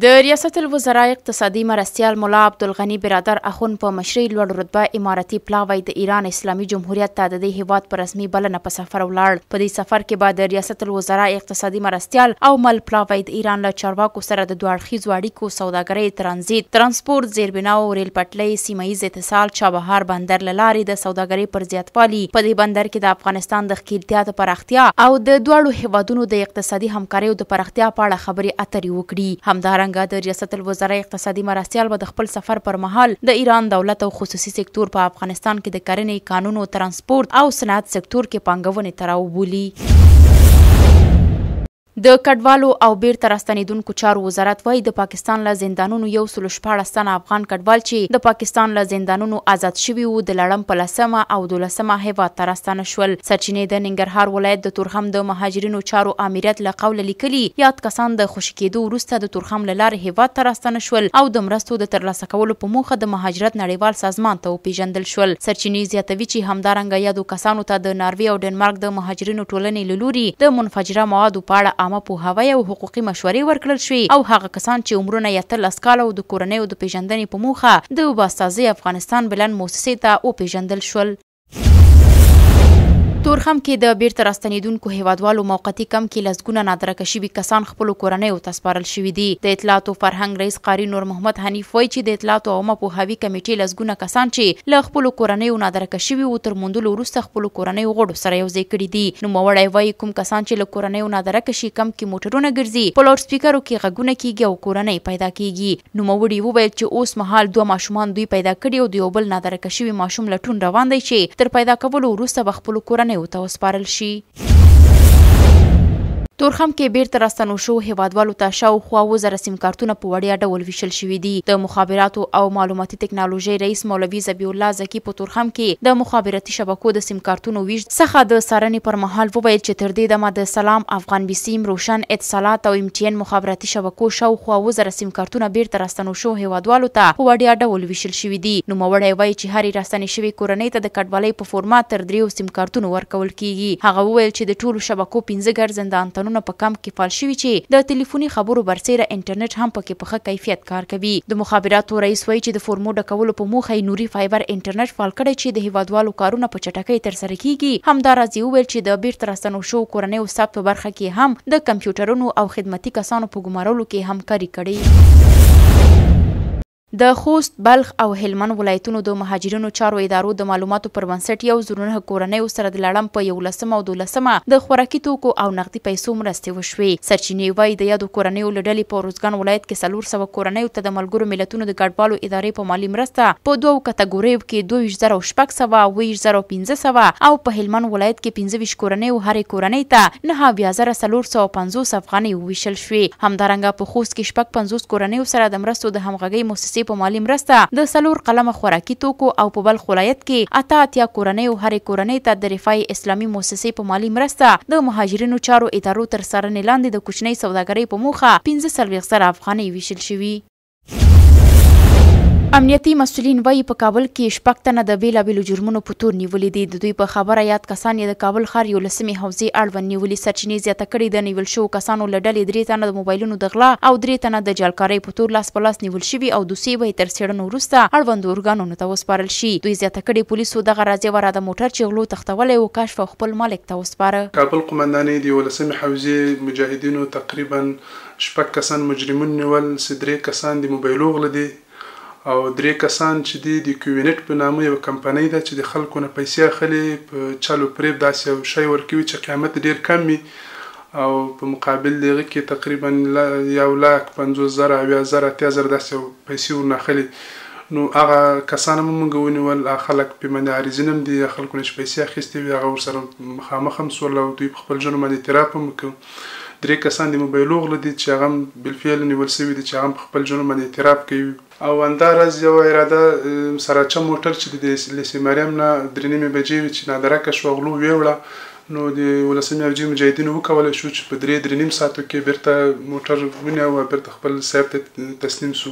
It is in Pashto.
د ریاست الوزرا اقتصادي مرستيال مولا عبدالغني برادر اخون په مشرۍ لوړ رتبه اماراتي پلاوی د ایران اسلامي جمهوریت ته د دې هیواد په رسمي بلنه په سفر ولاړ په دې سفر کې به د ریاست الوزرا اقتصادي مرستيال او مل پلاوی د ایران له چارواکو سره د دوړخیز واړیکو سوداګرۍ ترانزیت ترانسپورت زیربنا او ریل پټلۍ سیمه ایز اتصال چابهار بندر لارې د سوداګرۍ پر زیاتوالي په دې بندر کې د افغانستان د خکیلتیا د پراختیا او د دوړو هیوادونو د اقتصادي همکاریو د پراختیا په اړه خبرې اترې وکړي همدار همدارنګه د ریاست الوزرا اقتصادي مرستيال به د خپل سفر پر مهال د ایران دولت او خصوصي سکتور په افغانستان کې د کرنې قانون او ترانسپورت او صنعت سکتور کې پانګونې تراوبولي د کډوالو او بیرته راستنیدونکو چارو وزارت وایي د پاکستان له زندانونو یو سل شپاړس تنه افغان کډوال چې د پاکستان له زندانونو آزاد شوي وو د لړم په لسمه او دولسمه هیواد ته راستانه شول سرچینې د ننګرهار ولایت د تورخم د مهاجرینو چارو امریت له قوله لیکلي یاد کسان د خوشي کېدو وروسته د تورخم له لارې هیواد ته راستانه شول او د مرستو د ترلاسه کولو په موخه د مهاجرت نړیوال سازمان ته وپیژندل شول سرچینې زیاتوي چې همدارنګه یادو کسانو ته د ناروې او ډنمارک د مهاجرینو ټولنې له لوري د منفجره موادو په اړه عامه پوهاوی او حقوقي مشورې ورکړل شوې او هغه کسان چې عمرونه یې تر لس کاله او د کورنۍ او د پیژندنې په موخه د وباسازي افغانستان بلند موسسې ته وپیژندل شول تورخم کې د بیرته راستنیدونکو هیوادوالو موقتی کم کې لسګونه نادرکه شوي کسان خپل کورنۍ او تسپارل شوي دي د اطلاعات او فرهنګ رئیس قاری نور محمد حنیف وایي چې د اطلاعات او عامه پوهاوي کمیټې لسګونه کسان چې له خپل کورنۍ او نادرکه شوي او تر موندلو وروسته خپل کورنۍ غړو سره یو ځای کړي دي نو موړی وایي کوم کسان چې له کورنۍ او نادرکه شي کم کې موټرونه ګرځي په لوډ سپیکرو کې غږونه کیږي او کورنۍ پیدا کیږي نو موړی وویل چې اوس مهال دوه ماشومان دوی پیدا کړي او د یو بل نادرکه شوي ماشوم لټون روان دی چې تر پیدا کولو وروسته خپل کورنۍ ته وسپارل شي تورخم کې بیرته راستنو شو هیوادوالو ته شاوخوا وزره سیم کارتونه په وړیا ډول ویشل شوي دي د مخابراتو او معلوماتي ټکنالوژي رئیس مولوي زبی الله زکی په تورخم کې د مخابراتي شبکو د سیم کارتونو ویش څخه د سارنې پر مهال وویل چې تر دې دمه د سلام افغان بيسیم روشن اتصالات او ام ټي ان مخابراتي شبکو شاوخوا وزره سیم کارتونه بیرته راستنو شو هیوادوالو ته په وړیا ډول ویشل شوي دي نو موړی وایي چې هرې راستنې شوي کورنۍ ته د کډوالۍ په فورمات تر دریو سیم کارتونو ورکول کیږي هغه وویل چې د ټولو شبکو 15 ګرځندان روغتونونه په کم کې فعال شوي چې د ټلیفوني خبرو برسیره انټرنیټ هم پکې په ښه کیفیت کار کوي د مخابراتو رئیس وایي چې د فورمو ډکولو په موخه نوري فایبر انټرنیټ فعال کړی چې د هیوادوالو کارونه په چټکۍ ترسره کیږي همدارازي وویل چې د بیرته راستنو شو کورنۍ او ثبت برخه کې هم د کمپیوټرونو او خدماتي کسانو په ګمارلو کې همکاري کړې د خوست بلخ او هلمند ولایتونو د مهاجرینو چارو ادارو د معلوماتو پر بنسټ یو زر نه کورنۍ سره د لړم په یو لسم او دولسمه د خوراکي توکو او نقدي پیسو مرستې وشوې سرچینې وایي د یادو کورنۍ لډلې په روزګان ولایت کې سلور سو کورنۍ ته د ملګرو ملتونو د ګډپالو ادارې په مالی مرسته په دوو کټګوریو کې 2200 او 2500 او په هلمند ولایت کې 25 کورنۍ او هرې کورنۍ ته نه 9350 افغانۍ ویشل شوې همدارنګه په خوست کې 55 کورنۍ سره د مرستو د همغږي موسسې پیسې په مالی مرسته د سلور قلم خوراکي توکو او په بلخ ولایت کې اته اتیا کورنۍ او هر کورنۍ ته د رفای اسلامي موسسې په مالی مرسته د مهاجرینو چارو ادارو تر څارنې لاندې د کوچنۍ سوداګرۍ په موخه 15 سلويخ سره افغانۍ ویشل شوي امنیتي مسولین وایي په کابل کې شپږ تنه د بیلابیلو جرمونو په تور نیولې دي د دوی په خبره یاد کسان یې د کابل ښار یولسمې حوزې اړوند نیولې سرچینې زیاته کړې د نیول شوو کسانو له ډلې درې تنه د موبایلونو د غلا او درې تنه د جعلکارۍ په تور لاس په لاس نیول شوي او دوسیې به یې تر څېړنو وروسته اړوندو ارګانونو ته وسپارل شي دوی زیاته کړې پولیسو دغه راځي وراده موټر چې غلو تختولی و کشف او خپل مالک ته وسپاره کابل قمندانې د یولسمې حوزې مجاهدینو تقریبا شپږ کسان مجرمون نیول سې درې کسان د موبایلو غله دي او درې کسان چې دی د کوینټ په نامه یو کمپنۍ ده چې د خلکو نه پیسې اخلي په چالو پریب داسې یو شی ورکوي چې قیمت ډیر کم وي او په مقابل دغه کې تقریبا یو لاک 50 زره او 1000 تیزر داسې پیسې ورنخلي نو هغه کسان هم موږ ونیول خلک په من عارضینم دي خلکو نه پیسې اخیستي وي هغه ورسره مخامخ هم سول او دوی خپل جنو باندې اعتراف هم کوي درې کسان د موبایل غل دي چې هغه بل فعل نیول شوی دي چې هغه خپل جرم باندې اعتراف کوي او اندارز یو اراده سراچه موټر چې د لسی مریم نه درنې مې بجې چې نادرکه شو غلو ویوړه نو د ولسمې او جی مجاهدین وکول شو چې په درې درنیم ساتو کې بیرته موټر ونیو او بیرته خپل سیب ته تسلیم شو